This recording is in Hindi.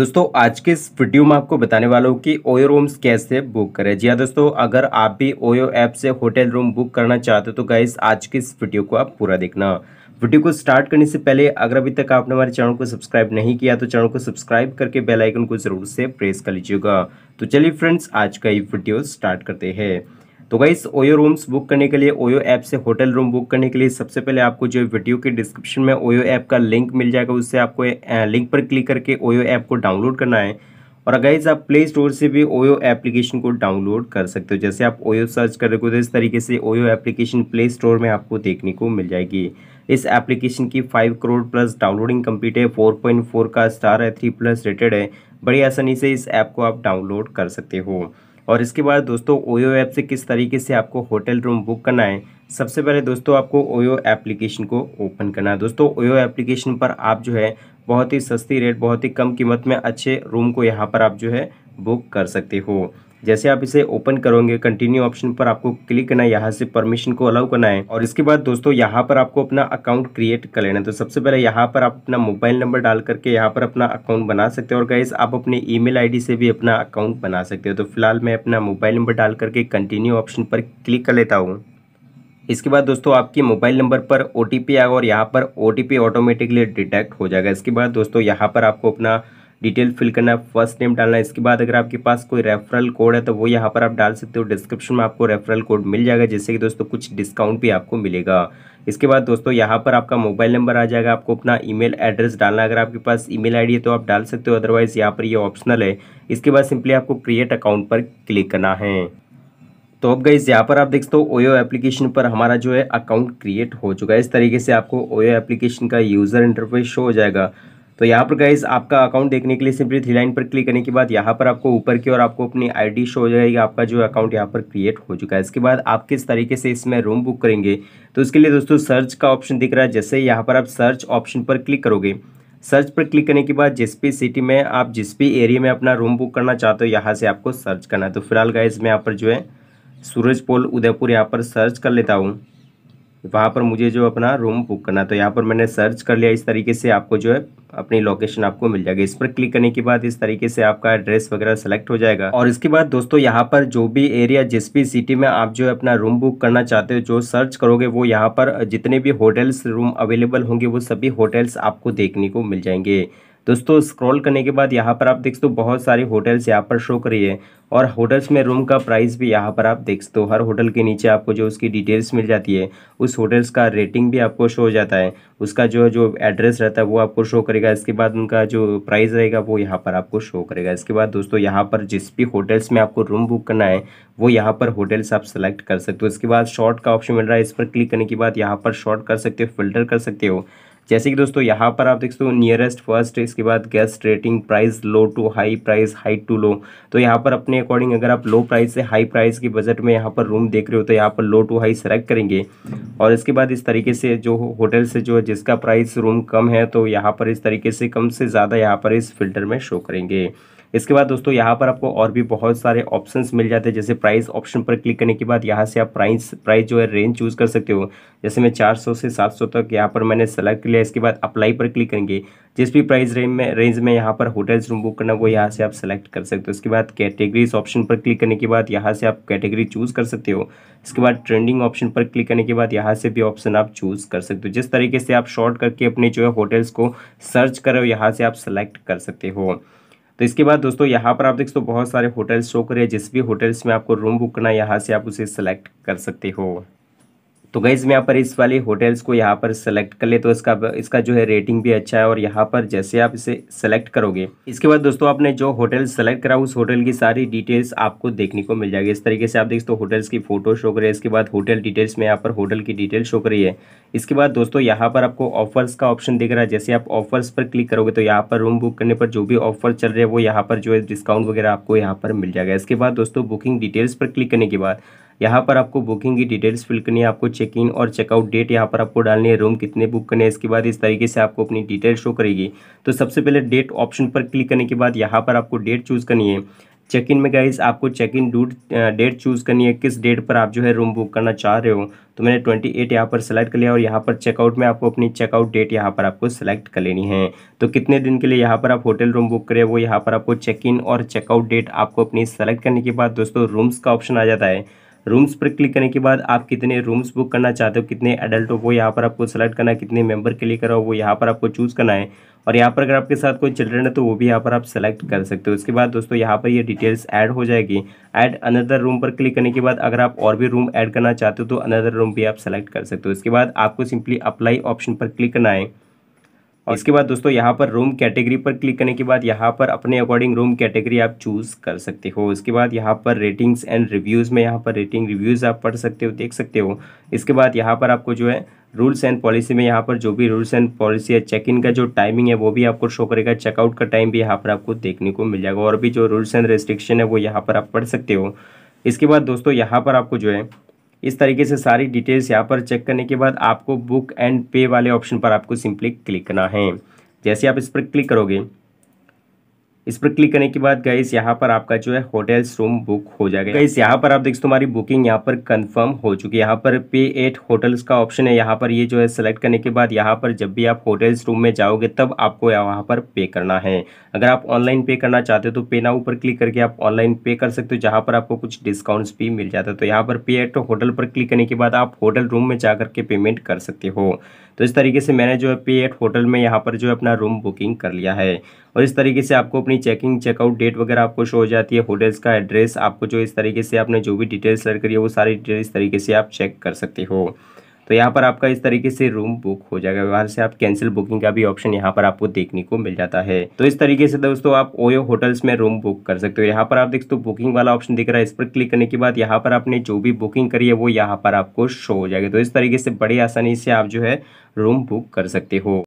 दोस्तों आज के इस वीडियो में आपको बताने वाला हूँ कि ओयो रूम्स कैसे बुक करें जी हाँ दोस्तों अगर आप भी ओयो ऐप से होटल रूम बुक करना चाहते हो तो गाइस आज के इस वीडियो को आप पूरा देखना वीडियो को स्टार्ट करने से पहले अगर अभी तक आपने हमारे चैनल को सब्सक्राइब नहीं किया तो चैनल को सब्सक्राइब करके बेलाइकन को ज़रूर से प्रेस कर लीजिएगा तो चलिए फ्रेंड्स आज का ये वीडियो स्टार्ट करते हैं तो गाइस ओयो रूम्स बुक करने के लिए ओयो ऐप से होटल रूम बुक करने के लिए सबसे पहले आपको जो वीडियो के डिस्क्रिप्शन में ओयो ऐप का लिंक मिल जाएगा उससे आपको लिंक पर क्लिक करके ओयो ऐप को डाउनलोड करना है और अगर आप प्ले स्टोर से भी ओयो एप्लीकेशन को डाउनलोड कर सकते हो जैसे आप ओयो सर्च कर रहे हो तो इस तरीके से ओयो एप्लीकेशन प्ले स्टोर में आपको देखने को मिल जाएगी इस एप्लीकेशन की five crore plus downloading complete है फोर पॉइंट फोर का स्टार है थ्री प्लस रेटेड है बड़ी आसानी से इस ऐप को आप डाउनलोड कर सकते हो और इसके बाद दोस्तों ओयो ऐप से किस तरीके से आपको होटल रूम बुक करना है सबसे पहले दोस्तों आपको ओयो एप्लीकेशन को ओपन करना है दोस्तों ओयो एप्लीकेशन पर आप जो है बहुत ही सस्ती रेट बहुत ही कम कीमत में अच्छे रूम को यहाँ पर आप जो है बुक कर सकते हो जैसे आप इसे ओपन करोगे कंटिन्यू ऑप्शन पर आपको क्लिक करना है यहाँ से परमिशन को अलाउ करना है और इसके बाद दोस्तों यहाँ पर आपको अपना अकाउंट क्रिएट कर लेना है तो सबसे पहले यहाँ पर आप अपना मोबाइल नंबर डाल करके यहाँ पर अपना अकाउंट बना सकते हो और गाइज आप अपने ईमेल आईडी से भी अपना अकाउंट बना सकते हो तो फिलहाल मैं अपना मोबाइल नंबर डाल करके कंटिन्यू ऑप्शन पर क्लिक कर लेता हूँ इसके बाद दोस्तों आपके मोबाइल नंबर पर ओ आएगा और यहाँ पर ओ ऑटोमेटिकली डिटेक्ट हो जाएगा इसके बाद दोस्तों यहाँ पर आपको अपना डिटेल फिल करना है फर्स्ट नेम डालना है इसके बाद अगर आपके पास कोई रेफरल कोड है तो वो यहाँ पर आप डाल सकते हो डिस्क्रिप्शन में आपको रेफरल कोड मिल जाएगा जिससे कि दोस्तों कुछ डिस्काउंट भी आपको मिलेगा इसके बाद दोस्तों यहाँ पर आपका मोबाइल नंबर आ जाएगा आपको अपना ईमेल एड्रेस डालना अगर आपके पास ईमेल आईडी है तो आप डाल सकते हो अदरवाइज़ यहाँ पर ये यह ऑप्शनल है इसके बाद सिंपली आपको क्रिएट अकाउंट पर क्लिक करना है तो अब गई यहाँ पर आप देख सकते हो ओयो एप्लीकेशन पर हमारा जो है अकाउंट क्रिएट हो चुका है इस तरीके से आपको ओयो एप्लीकेशन का यूज़र इंटरफेस शो हो जाएगा तो यहाँ पर गाइज आपका अकाउंट देखने के लिए सिंपली थ्री लाइन पर क्लिक करने के बाद यहाँ पर आपको ऊपर की और आपको अपनी आईडी शो हो जाएगी आपका जो अकाउंट यहाँ पर क्रिएट हो चुका है इसके बाद आप किस तरीके से इसमें रूम बुक करेंगे तो उसके लिए दोस्तों सर्च का ऑप्शन दिख रहा है जैसे यहाँ पर आप सर्च ऑप्शन पर क्लिक करोगे सर्च पर क्लिक करने के बाद जिस भी सिटी में आप जिस भी एरिया में अपना रूम बुक करना चाहते हो यहाँ से आपको सर्च करना है तो फिलहाल गाइज मैं यहाँ पर जो है सूरज पोल उदयपुर यहाँ पर सर्च कर लेता हूँ वहाँ पर मुझे जो अपना रूम बुक करना तो यहाँ पर मैंने सर्च कर लिया इस तरीके से आपको जो है अपनी लोकेशन आपको मिल जाएगी इस पर क्लिक करने के बाद इस तरीके से आपका एड्रेस वगैरह सेलेक्ट हो जाएगा और इसके बाद दोस्तों यहाँ पर जो भी एरिया जिस भी सिटी में आप जो है अपना रूम बुक करना चाहते हो जो सर्च करोगे वो यहाँ पर जितने भी होटल्स रूम अवेलेबल होंगे वो सभी होटल्स आपको देखने को मिल जाएंगे दोस्तों स्क्रॉल करने के बाद यहाँ पर आप देख सकते हो बहुत सारे होटल्स यहाँ पर शो करी है और होटल्स में रूम का प्राइस भी यहाँ पर आप देख सकते हो हर होटल के नीचे आपको जो उसकी डिटेल्स मिल जाती है उस होटल्स का रेटिंग भी आपको शो हो जाता है उसका जो जो एड्रेस रहता है वो आपको शो करेगा इसके बाद उनका जो प्राइस रहेगा वो यहाँ पर आपको शो करेगा इसके बाद दोस्तों यहाँ पर जिस भी होटल्स में आपको रूम बुक करना है वो यहाँ पर होटल्स आप सेलेक्ट कर सकते हो इसके बाद शॉर्ट का ऑप्शन मिल रहा है इस पर क्लिक करने के बाद यहाँ पर शॉर्ट कर सकते हो फिल्टर कर सकते हो जैसे कि दोस्तों यहाँ पर आप देख सकते हो नियरेस्ट फर्स्ट इसके बाद guest rating price low to high price high to low तो यहाँ पर अपने अकॉर्डिंग अगर आप लो प्राइस से हाई प्राइस के बजट में यहाँ पर रूम देख रहे हो तो यहाँ पर लो टू हाई सेलेक्ट करेंगे और इसके बाद इस तरीके से जो होटल से जो जिसका प्राइस रूम कम है तो यहाँ पर इस तरीके से कम से ज़्यादा यहाँ पर इस फिल्टर में शो करेंगे इसके बाद दोस्तों यहाँ पर आपको और भी बहुत सारे ऑप्शन मिल जाते हैं जैसे प्राइस ऑप्शन पर क्लिक करने के बाद यहाँ से आप प्राइस प्राइस जो है रेंज चूज़ कर सकते हो जैसे मैं 400 से 700 तक यहाँ पर मैंने सेलेक्ट लिया इसके बाद अप्लाई पर क्लिक करेंगे जिस भी प्राइस रेंज में रेंज में यहाँ पर होटल्स रूम बुक करना वो यहाँ से आप सेलेक्ट कर सकते हो इसके बाद कैटेगरीज ऑप्शन पर क्लिक करने के बाद यहाँ से आप कैटेगरी चूज़ कर सकते हो इसके बाद ट्रेंडिंग ऑप्शन पर क्लिक करने के बाद यहाँ से भी ऑप्शन आप चूज़ कर सकते हो जिस तरीके से आप शॉर्ट करके अपने जो है होटल्स को सर्च करो यहाँ से आप सेलेक्ट कर सकते हो तो इसके बाद दोस्तों यहाँ पर आप देख सकते हो बहुत सारे होटल्स शो करे जिस भी होटल्स में आपको रूम बुक करना है यहाँ से आप उसे सेलेक्ट कर सकते हो तो गैज़ मैं यहाँ पर इस वाले होटल्स को यहाँ पर सेलेक्ट कर ले तो इसका इसका जो है रेटिंग भी अच्छा है और यहाँ पर जैसे आप इसे सेलेक्ट करोगे इसके बाद दोस्तों आपने जो होटल सेलेक्ट करा उस होटल की सारी डिटेल्स आपको देखने को मिल जाएगी इस तरीके से आप देख तो होटल्स की फोटो शो करिए इसके बाद होटल डिटेल्स में यहाँ पर होटल की डिटेल शो करी है इसके बाद दोस्तों यहाँ पर आपको ऑफर्स का ऑप्शन दिख रहा है जैसे आप ऑफर्स पर क्लिक करोगे तो यहाँ पर रूम बुक करने पर जो भी ऑफर चल रहे हैं वो यहाँ पर जो है डिस्काउंट वगैरह आपको यहाँ पर मिल जाएगा इसके बाद दोस्तों बुकिंग डिटेल्स पर क्लिक करने के बाद यहाँ पर आपको बुकिंग की डिटेल्स फिल करनी है आपको चेक इन और चेकआउट डेट यहाँ पर आपको डालनी है रूम कितने बुक करने हैं इसके बाद इस तरीके से आपको अपनी डिटेल शो करेगी तो सबसे पहले डेट ऑप्शन पर क्लिक करने के बाद यहाँ पर आपको डेट चूज़ करनी है चेक इन में गाइज आपको check in out date choose करनी है किस डेट पर आप जो है रूम बुक करना चाह रहे हो तो मैंने ट्वेंटी एट यहाँ पर सेलेक्ट कर लिया और यहाँ पर चेकआउट में आपको अपनी चेकआउट डेट यहाँ पर आपको सेलेक्ट कर लेनी है तो कितने दिन के लिए यहाँ पर आप होटल रूम बुक करें वो यहाँ पर आपको चेक इन और चेकआउट डेट आपको अपनी सेलेक्ट करने के बाद दोस्तों रूम्स का ऑप्शन आ जाता है रूम्स पर क्लिक करने के बाद आप कितने रूम्स बुक करना चाहते हो कितने एडल्ट हो वो यहाँ पर आपको सेलेक्ट करना है कितने मेंबर के लिए करो वो यहाँ पर आपको चूज़ करना है और यहाँ पर अगर आपके साथ कोई चिल्ड्रन है तो वो भी यहाँ पर आप सेलेक्ट कर सकते हो उसके बाद दोस्तों यहाँ पर ये डिटेल्स ऐड हो जाएगी ऐड अनदर रूम पर क्लिक करने के बाद अगर आप और भी रूम ऐड करना चाहते हो तो अनदर रूम भी आप सेलेक्ट कर सकते हो उसके बाद आपको सिंपली अप्लाई ऑप्शन पर क्लिक करना है इसके बाद दोस्तों यहाँ पर रूम कैटेगरी पर क्लिक करने के बाद यहाँ पर अपने अकॉर्डिंग रूम कैटेगरी आप चूज़ कर सकते हो इसके बाद यहाँ पर रेटिंग्स एंड रिव्यूज़ में यहाँ पर रेटिंग रिव्यूज़ आप पढ़ सकते हो देख सकते हो इसके बाद यहाँ पर आपको जो है रूल्स एंड पॉलिसी में यहाँ पर जो भी रूल्स एंड पॉलिसी है चेक इन का जो टाइमिंग है वो भी आपको शो करेगा चेकआउट का टाइम भी यहाँ पर आपको देखने को मिल जाएगा और भी जो रूल्स एंड रेस्ट्रिक्शन है वो यहाँ पर आप पढ़ सकते हो इसके बाद दोस्तों यहाँ पर आपको जो है इस तरीके से सारी डिटेल्स यहाँ पर चेक करने के बाद आपको बुक एंड पे वाले ऑप्शन पर आपको सिंपली क्लिक करना है जैसे आप इस पर क्लिक करोगे इस पर क्लिक करने के बाद गाइस यहाँ पर आपका जो है होटल रूम बुक हो जाएगा गाइस यहाँ पर आप देखते तुम्हारी बुकिंग यहाँ पर कंफर्म हो चुकी है यहाँ पर पे एट होटल्स का ऑप्शन है यहाँ पर ये जो है सेलेक्ट करने के बाद यहाँ पर जब भी आप होटल्स रूम में जाओगे तब आपको यहाँ पर पे करना है अगर आप ऑनलाइन पे करना चाहते हो तो पे नाउ पर क्लिक करके आप ऑनलाइन पे कर सकते हो जहाँ पर आपको कुछ डिस्काउंट्स भी मिल जाता है तो यहाँ पर पे एट होटल पर क्लिक करने के बाद आप होटल रूम में जा करके पेमेंट कर सकते हो तो इस तरीके से मैंने जो है पे एट होटल में यहाँ पर जो है अपना रूम बुकिंग कर लिया है और इस तरीके से आपको अपनी अपनी चेकिंग चेकआउट डेट वगैरह आपको शो हो जाती है होटल्स का एड्रेस आपको जो इस तरीके से आपने जो भी डिटेल्स सर्च करी है वो सारी डिटेल इस तरीके से आप चेक कर सकते हो तो यहाँ पर आपका इस तरीके से रूम बुक हो जाएगा वहाँ से आप कैंसिल बुकिंग का भी ऑप्शन यहाँ पर आपको देखने को मिल जाता है तो इस तरीके से दोस्तों आप ओयो होटल्स में रूम बुक कर सकते हो यहाँ पर आप देखते हो बुकिंग वाला ऑप्शन दिख रहा है इस पर क्लिक करने के बाद यहाँ पर आपने जो भी बुकिंग करी है वो यहाँ पर आपको शो हो जाएगा तो इस तरीके से बड़ी आसानी से आप जो है रूम बुक कर सकते हो